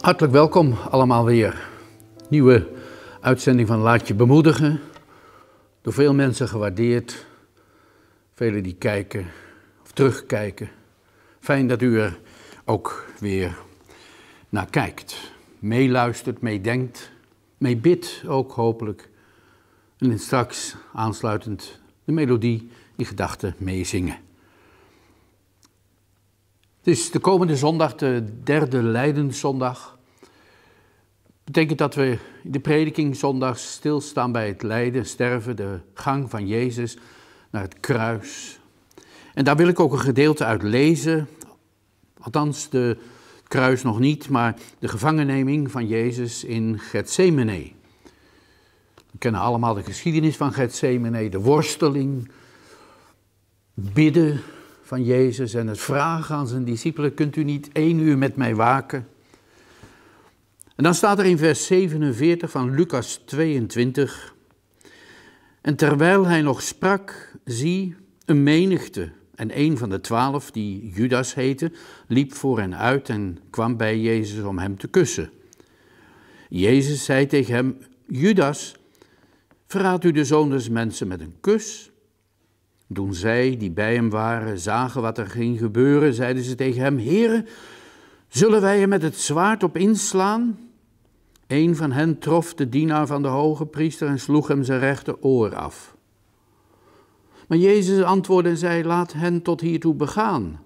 Hartelijk welkom allemaal weer. Nieuwe uitzending van Laat je bemoedigen. Door veel mensen gewaardeerd. Velen die kijken of terugkijken. Fijn dat u er ook weer naar kijkt. Meeluistert, meedenkt, meebidt ook hopelijk. En straks aansluitend de melodie in gedachten meezingen. Het is de komende zondag, de derde Lijdenszondag. Betekent dat we in de prediking zondag stilstaan bij het lijden, sterven, de gang van Jezus naar het kruis. En daar wil ik ook een gedeelte uit lezen. Althans, de, kruis nog niet, maar de gevangenneming van Jezus in Gethsemane. We kennen allemaal de geschiedenis van Gethsemane, de worsteling, bidden, van Jezus en het vragen aan zijn discipelen, kunt u niet één uur met mij waken? En dan staat er in vers 47 van Lucas 22, en terwijl hij nog sprak, zie, een menigte, en een van de twaalf, die Judas heette, liep voor hen uit en kwam bij Jezus om hem te kussen. Jezus zei tegen hem, Judas, verraadt u de zoon des mensen met een kus? Toen zij, die bij hem waren, zagen wat er ging gebeuren, zeiden ze tegen hem, Heren, zullen wij er met het zwaard op inslaan? Een van hen trof de dienaar van de hoge priester en sloeg hem zijn rechteroor af. Maar Jezus antwoordde en zei, laat hen tot hiertoe begaan.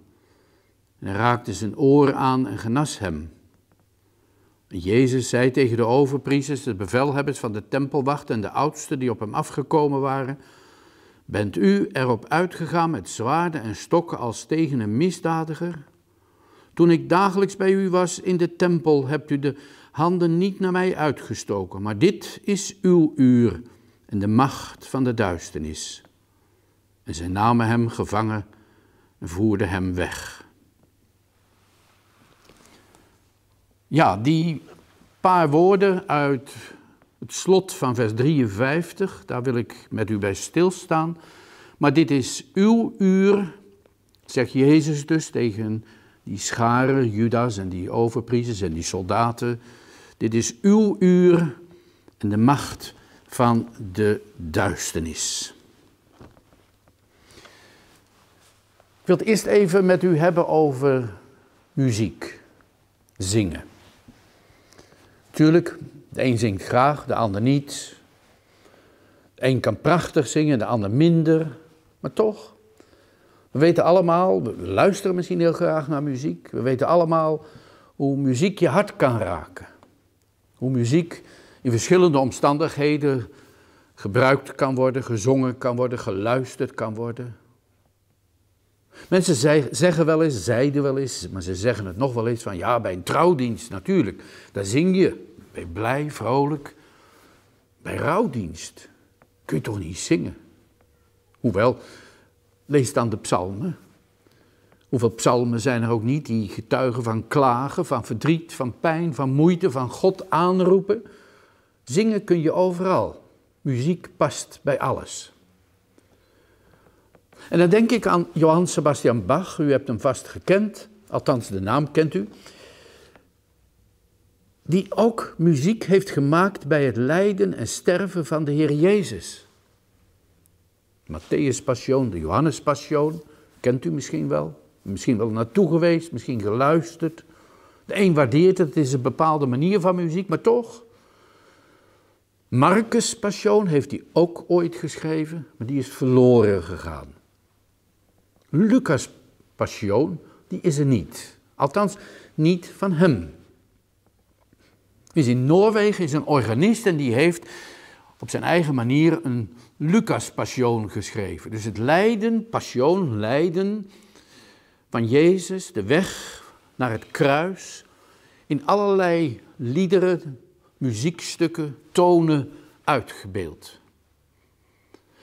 En raakte zijn oor aan en genas hem. Jezus zei tegen de overpriesters, de bevelhebbers van de tempelwacht en de oudsten die op hem afgekomen waren... Bent u erop uitgegaan met zwaarden en stokken als tegen een misdadiger? Toen ik dagelijks bij u was in de tempel, hebt u de handen niet naar mij uitgestoken, maar dit is uw uur en de macht van de duisternis. En zij namen hem gevangen en voerden hem weg. Ja, die paar woorden uit het slot van vers 53, daar wil ik met u bij stilstaan. Maar dit is uw uur, zegt Jezus dus tegen die scharen, Judas en die overpriesters en die soldaten. Dit is uw uur en de macht van de duisternis. Ik wil het eerst even met u hebben over muziek, zingen. Tuurlijk, de een zingt graag, de ander niet. De een kan prachtig zingen, de ander minder. Maar toch, we weten allemaal, we luisteren misschien heel graag naar muziek. We weten allemaal hoe muziek je hart kan raken. Hoe muziek in verschillende omstandigheden gebruikt kan worden, gezongen kan worden, geluisterd kan worden. Mensen zeggen wel eens, zeiden wel eens, maar ze zeggen het nog wel eens van ja, bij een trouwdienst natuurlijk, daar zing je. Ben je blij, vrolijk? Bij rouwdienst kun je toch niet zingen? Hoewel, lees dan de psalmen. Hoeveel psalmen zijn er ook niet die getuigen van klagen, van verdriet, van pijn, van moeite, van God aanroepen? Zingen kun je overal. Muziek past bij alles. En dan denk ik aan Johann Sebastian Bach. U hebt hem vast gekend, althans de naam kent u die ook muziek heeft gemaakt bij het lijden en sterven van de Heer Jezus. Matthäus Passion, de Johannes Passion, kent u misschien wel. Misschien wel naartoe geweest, misschien geluisterd. De een waardeert het, het is een bepaalde manier van muziek, maar toch. Marcus Passion heeft hij ook ooit geschreven, maar die is verloren gegaan. Lucas Passion, die is er niet. Althans, niet van hem. Dus in Noorwegen is een organist en die heeft op zijn eigen manier een lucas Passion geschreven. Dus het lijden, passioon, lijden van Jezus, de weg naar het kruis, in allerlei liederen, muziekstukken, tonen uitgebeeld.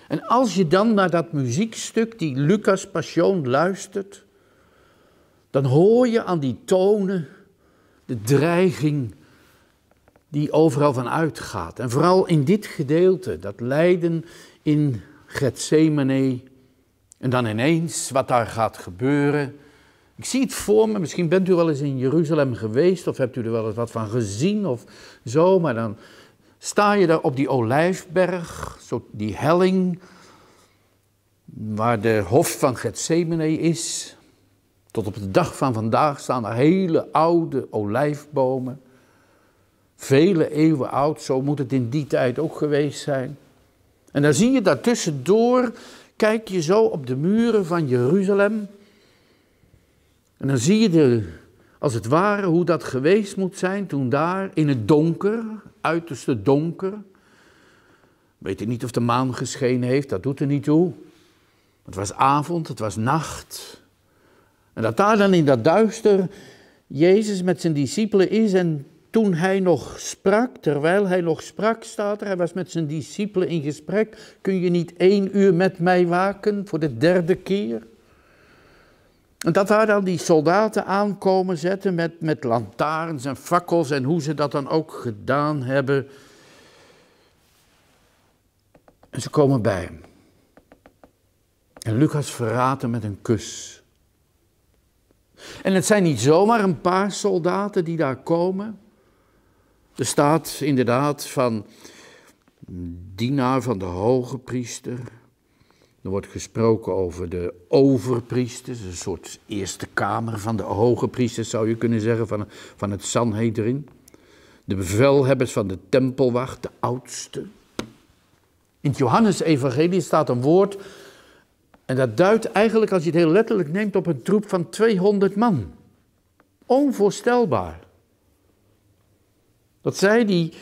En als je dan naar dat muziekstuk, die Lucas Passion, luistert, dan hoor je aan die tonen de dreiging die overal van uitgaat. En vooral in dit gedeelte, dat lijden in Gethsemane. En dan ineens wat daar gaat gebeuren. Ik zie het voor me, misschien bent u wel eens in Jeruzalem geweest of hebt u er wel eens wat van gezien of zo, maar dan sta je daar op die olijfberg, zo die helling waar de hof van Gethsemane is. Tot op de dag van vandaag staan er hele oude olijfbomen. Vele eeuwen oud, zo moet het in die tijd ook geweest zijn. En dan zie je daartussendoor, kijk je zo op de muren van Jeruzalem. En dan zie je als het ware hoe dat geweest moet zijn toen daar in het donker, uiterste donker. Weet ik niet of de maan geschenen heeft, dat doet er niet toe. Het was avond, het was nacht. En dat daar dan in dat duister Jezus met zijn discipelen is en toen hij nog sprak, terwijl hij nog sprak, staat er, hij was met zijn discipelen in gesprek, kun je niet één uur met mij waken voor de derde keer? En dat daar dan die soldaten aankomen zetten met, met lantaarns en fakkels en hoe ze dat dan ook gedaan hebben. En ze komen bij hem. En Lucas verraadt hem met een kus. En het zijn niet zomaar een paar soldaten die daar komen. Er staat inderdaad van dienaar van de hoge priester. Er wordt gesproken over de overpriesters, een soort eerste kamer van de hoge priesters zou je kunnen zeggen, van, van het Sanhedrin. De bevelhebbers van de tempelwacht, de oudste. In het Johannes-evangelie staat een woord en dat duidt eigenlijk, als je het heel letterlijk neemt, op een troep van 200 man. Onvoorstelbaar. Dat zij die,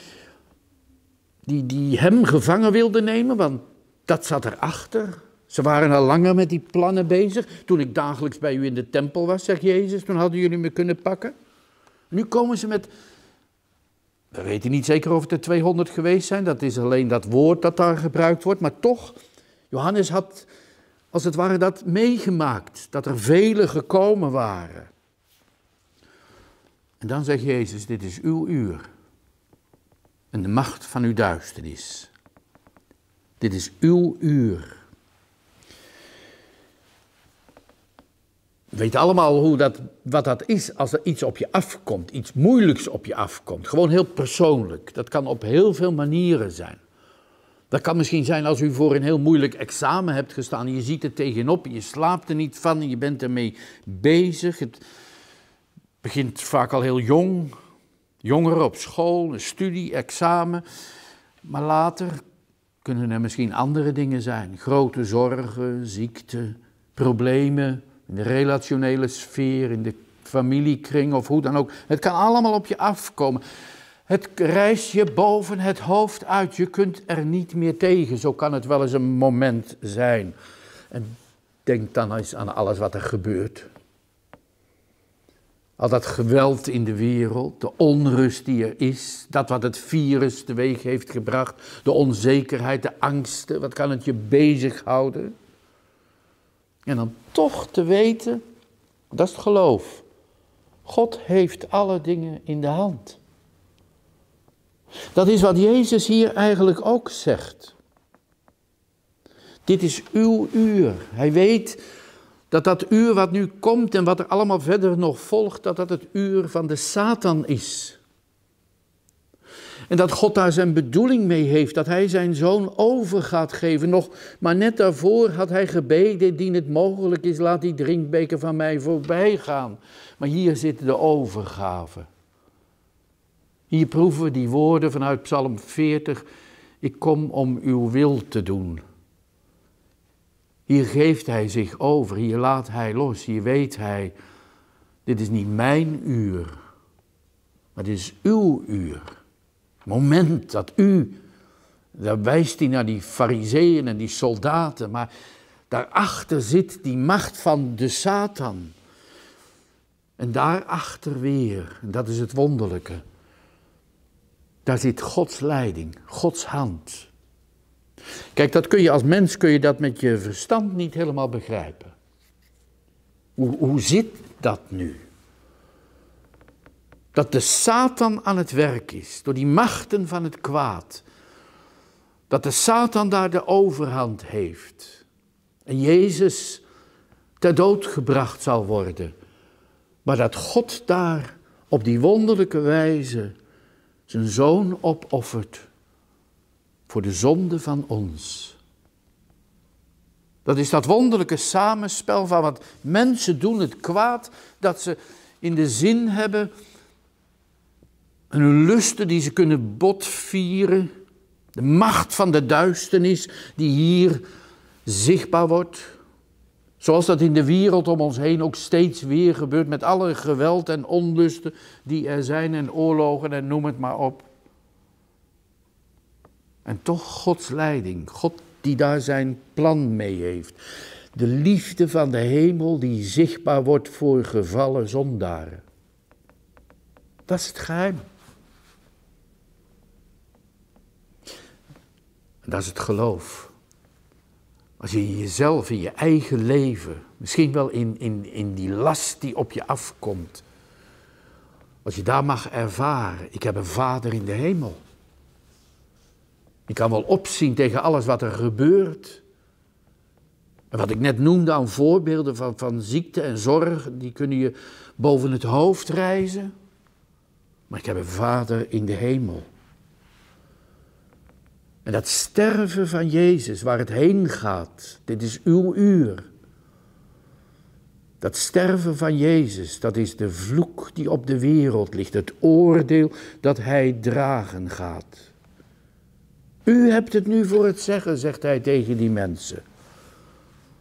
die, die hem gevangen wilden nemen, want dat zat erachter. Ze waren al langer met die plannen bezig. Toen ik dagelijks bij u in de tempel was, zegt Jezus, toen hadden jullie me kunnen pakken. Nu komen ze met. We weten niet zeker of het er 200 geweest zijn, dat is alleen dat woord dat daar gebruikt wordt, maar toch, Johannes had als het ware dat meegemaakt, dat er velen gekomen waren. En dan zegt Jezus, dit is uw uur en de macht van uw duisternis. Dit is uw uur. We weten allemaal hoe dat, wat dat is als er iets op je afkomt, iets moeilijks op je afkomt. Gewoon heel persoonlijk. Dat kan op heel veel manieren zijn. Dat kan misschien zijn als u voor een heel moeilijk examen hebt gestaan je ziet er tegenop, je slaapt er niet van en je bent ermee bezig. Het begint vaak al heel jong, Jongeren op school, een studie, examen. Maar later kunnen er misschien andere dingen zijn. Grote zorgen, ziekte, problemen in de relationele sfeer, in de familiekring of hoe dan ook. Het kan allemaal op je afkomen. Het reist je boven het hoofd uit. Je kunt er niet meer tegen. Zo kan het wel eens een moment zijn. En denk dan eens aan alles wat er gebeurt. Al dat geweld in de wereld, de onrust die er is, dat wat het virus teweeg heeft gebracht, de onzekerheid, de angsten, wat kan het je bezighouden? En dan toch te weten, dat is het geloof. God heeft alle dingen in de hand. Dat is wat Jezus hier eigenlijk ook zegt. Dit is uw uur. Hij weet dat dat uur wat nu komt en wat er allemaal verder nog volgt, dat dat het uur van de Satan is. En dat God daar zijn bedoeling mee heeft, dat hij zijn zoon over gaat geven. Nog, maar net daarvoor had hij gebeden, die het mogelijk is, laat die drinkbeker van mij voorbij gaan. Maar hier zit de overgave. Hier proeven we die woorden vanuit Psalm 40. Ik kom om uw wil te doen. Hier geeft hij zich over, hier laat hij los, hier weet hij, dit is niet mijn uur, maar dit is uw uur. moment dat u, daar wijst hij naar die fariseeën en die soldaten, maar daarachter zit die macht van de Satan. En daarachter weer, en dat is het wonderlijke, daar zit Gods leiding, Gods hand. Kijk, dat kun je als mens kun je dat met je verstand niet helemaal begrijpen. Hoe, hoe zit dat nu? Dat de Satan aan het werk is, door die machten van het kwaad. Dat de Satan daar de overhand heeft. En Jezus ter dood gebracht zal worden. Maar dat God daar op die wonderlijke wijze zijn zoon opoffert voor de zonde van ons. Dat is dat wonderlijke samenspel van wat mensen doen, het kwaad dat ze in de zin hebben, een lusten die ze kunnen botvieren, de macht van de duisternis die hier zichtbaar wordt. Zoals dat in de wereld om ons heen ook steeds weer gebeurt met alle geweld en onlusten die er zijn en oorlogen en noem het maar op. En toch Gods leiding, God die daar zijn plan mee heeft. De liefde van de hemel die zichtbaar wordt voor gevallen zondaren. Dat is het geheim. dat is het geloof. Als je in jezelf, in je eigen leven, misschien wel in, in, in die last die op je afkomt, als je daar mag ervaren, ik heb een vader in de hemel. Je kan wel opzien tegen alles wat er gebeurt. En wat ik net noemde aan voorbeelden van, van ziekte en zorg, die kunnen je boven het hoofd reizen. Maar ik heb een vader in de hemel. En dat sterven van Jezus, waar het heen gaat, dit is uw uur. Dat sterven van Jezus, dat is de vloek die op de wereld ligt, het oordeel dat hij dragen gaat. U hebt het nu voor het zeggen, zegt hij tegen die mensen.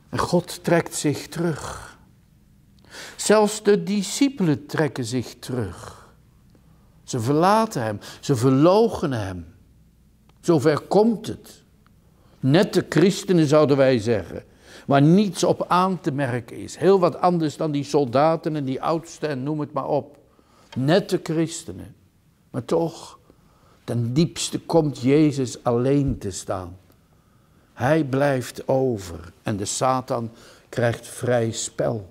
En God trekt zich terug. Zelfs de discipelen trekken zich terug. Ze verlaten hem, ze verloochenen hem. Zover komt het. Net de christenen zouden wij zeggen, waar niets op aan te merken is. Heel wat anders dan die soldaten en die oudsten en noem het maar op. Net de christenen. Maar toch, ten diepste komt Jezus alleen te staan. Hij blijft over en de Satan krijgt vrij spel.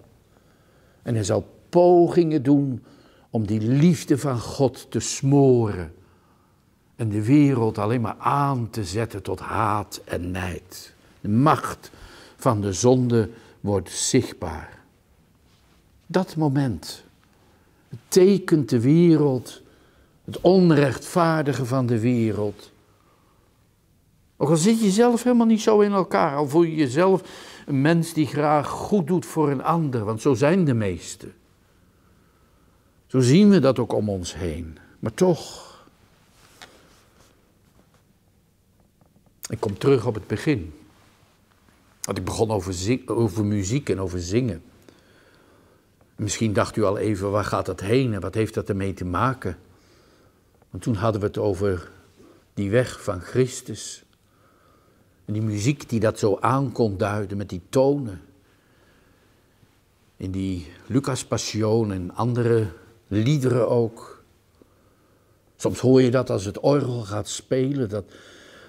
En hij zal pogingen doen om die liefde van God te smoren en de wereld alleen maar aan te zetten tot haat en nijd. De macht van de zonde wordt zichtbaar. Dat moment tekent de wereld het onrechtvaardige van de wereld. Ook al zit je zelf helemaal niet zo in elkaar, al voel je jezelf een mens die graag goed doet voor een ander, want zo zijn de meesten. Zo zien we dat ook om ons heen. Maar toch. Ik kom terug op het begin. Want ik begon over, over muziek en over zingen. Misschien dacht u al even, waar gaat dat heen en wat heeft dat ermee te maken? Want toen hadden we het over die weg van Christus. En die muziek die dat zo aan kon duiden met die tonen. In die Lucas en andere liederen ook. Soms hoor je dat als het orgel gaat spelen, dat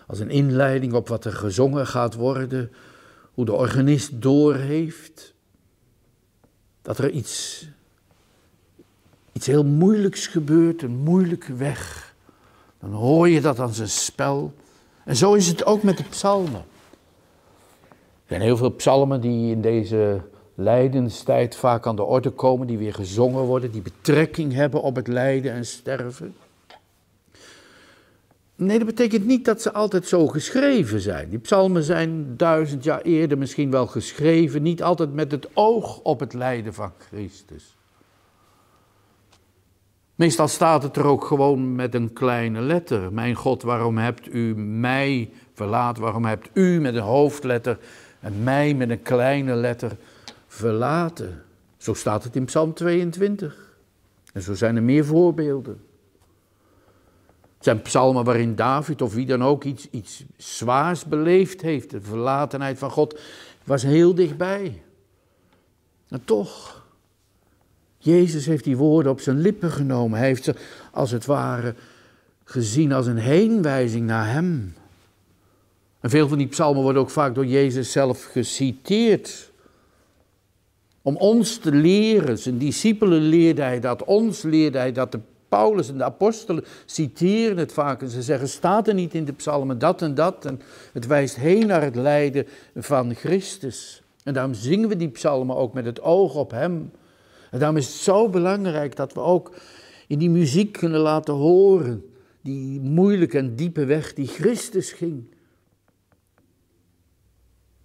als een inleiding op wat er gezongen gaat worden, hoe de organist doorheeft dat er iets iets heel moeilijks gebeurt, een moeilijke weg, dan hoor je dat als een spel. En zo is het ook met de psalmen. Er zijn heel veel psalmen die in deze lijdenstijd vaak aan de orde komen, die weer gezongen worden, die betrekking hebben op het lijden en sterven. Nee, dat betekent niet dat ze altijd zo geschreven zijn. Die psalmen zijn duizend jaar eerder misschien wel geschreven, niet altijd met het oog op het lijden van Christus. Meestal staat het er ook gewoon met een kleine letter. Mijn God, waarom hebt u mij verlaten? Waarom hebt u met een hoofdletter en mij met een kleine letter verlaten? Zo staat het in Psalm 22. En zo zijn er meer voorbeelden. Het zijn psalmen waarin David of wie dan ook iets, iets zwaars beleefd heeft. De verlatenheid van God was heel dichtbij. En toch, Jezus heeft die woorden op zijn lippen genomen. Hij heeft ze als het ware gezien als een heenwijzing naar Hem. En veel van die psalmen worden ook vaak door Jezus zelf geciteerd. Om ons te leren, zijn discipelen leerde hij dat, ons leerde hij dat, de Paulus en de apostelen citeren het vaak en ze zeggen, staat er niet in de psalmen dat en dat. En het wijst heen naar het lijden van Christus. En daarom zingen we die psalmen ook met het oog op Hem. En daarom is het zo belangrijk dat we ook in die muziek kunnen laten horen, die moeilijke en diepe weg die Christus ging.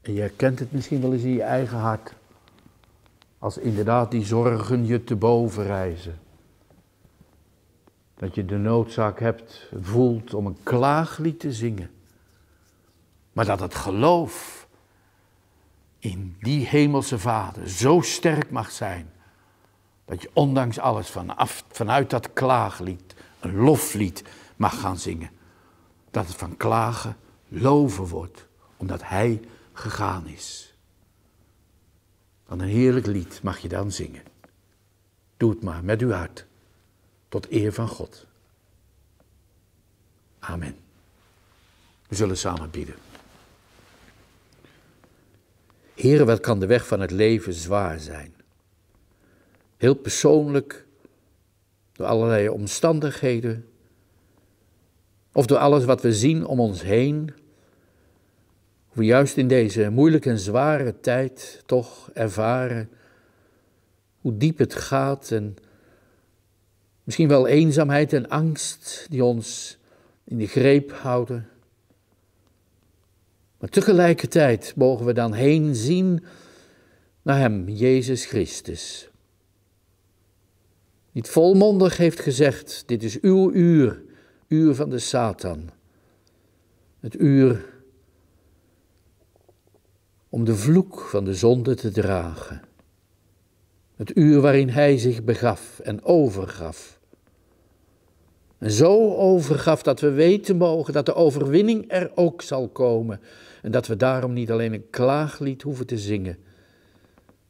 En je herkent het misschien wel eens in je eigen hart, als inderdaad die zorgen je te boven reizen. Dat je de noodzaak hebt, voelt om een klaaglied te zingen. Maar dat het geloof in die hemelse Vader zo sterk mag zijn dat je ondanks alles vanaf, vanuit dat klaaglied een loflied mag gaan zingen. Dat het van klagen loven wordt, omdat hij gegaan is. Dan een heerlijk lied mag je dan zingen. Doe het maar met uw hart, tot eer van God. Amen. We zullen samen bidden. Heren, wat kan de weg van het leven zwaar zijn? heel persoonlijk, door allerlei omstandigheden, of door alles wat we zien om ons heen, hoe we juist in deze moeilijke en zware tijd toch ervaren hoe diep het gaat en misschien wel eenzaamheid en angst die ons in de greep houden. Maar tegelijkertijd mogen we dan heen zien naar Hem, Jezus Christus niet volmondig heeft gezegd, dit is uw uur, uur van de Satan. Het uur om de vloek van de zonde te dragen. Het uur waarin hij zich begaf en overgaf. En zo overgaf dat we weten mogen dat de overwinning er ook zal komen. En dat we daarom niet alleen een klaaglied hoeven te zingen,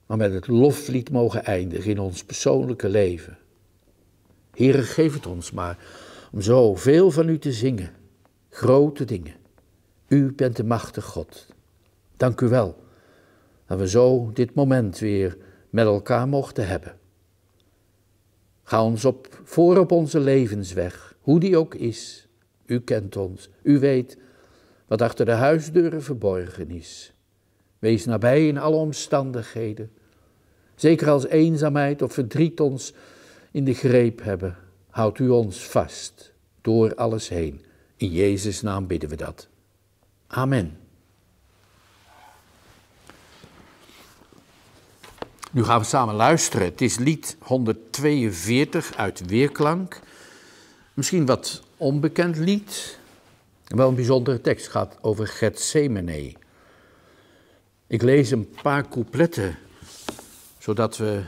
maar met het loflied mogen eindigen in ons persoonlijke leven. Heere, geef het ons maar om zo veel van u te zingen, grote dingen. U bent de machtige God. Dank u wel dat we zo dit moment weer met elkaar mochten hebben. Ga ons op, voor op onze levensweg, hoe die ook is. U kent ons, u weet wat achter de huisdeuren verborgen is. Wees nabij in alle omstandigheden. Zeker als eenzaamheid of verdriet ons in de greep hebben. Houdt u ons vast door alles heen. In Jezus' naam bidden we dat. Amen. Nu gaan we samen luisteren. Het is lied 142 uit Weerklank. Misschien wat onbekend lied. Wel een bijzondere tekst gaat over Gethsemane. Ik lees een paar coupletten, zodat we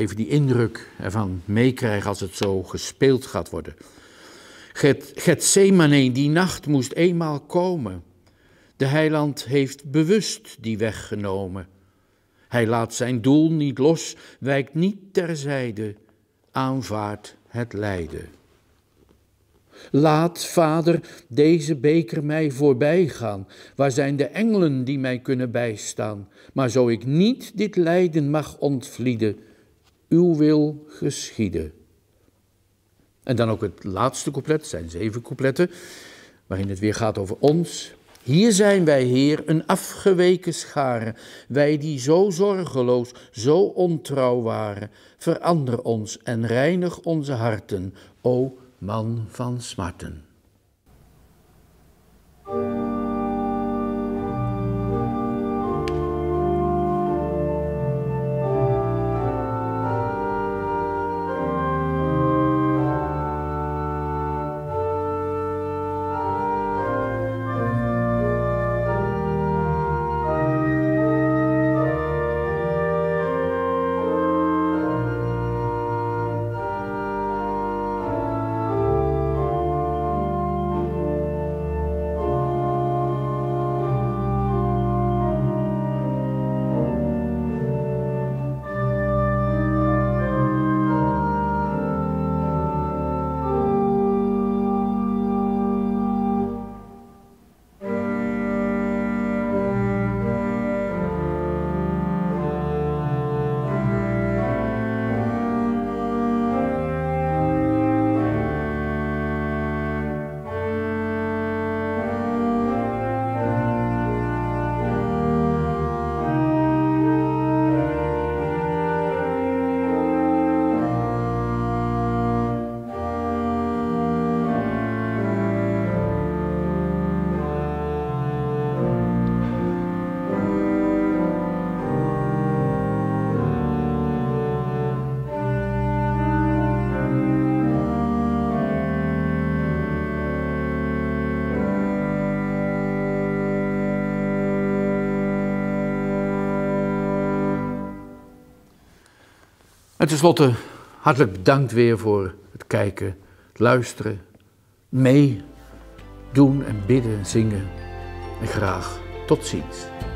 even die indruk ervan meekrijgen als het zo gespeeld gaat worden. Get, Gethsemane, die nacht moest eenmaal komen. De heiland heeft bewust die weg genomen. Hij laat zijn doel niet los, wijkt niet terzijde, aanvaardt het lijden. Laat, vader, deze beker mij voorbij gaan. Waar zijn de engelen die mij kunnen bijstaan? Maar zo ik niet dit lijden mag ontvlieden, uw wil geschieden. En dan ook het laatste couplet, zijn zeven coupletten, waarin het weer gaat over ons. Hier zijn wij, Heer, een afgeweken schare, wij die zo zorgeloos, zo ontrouw waren. Verander ons en reinig onze harten, o man van smarten. En tenslotte, hartelijk bedankt weer voor het kijken, luisteren, mee doen en bidden en zingen. En graag tot ziens.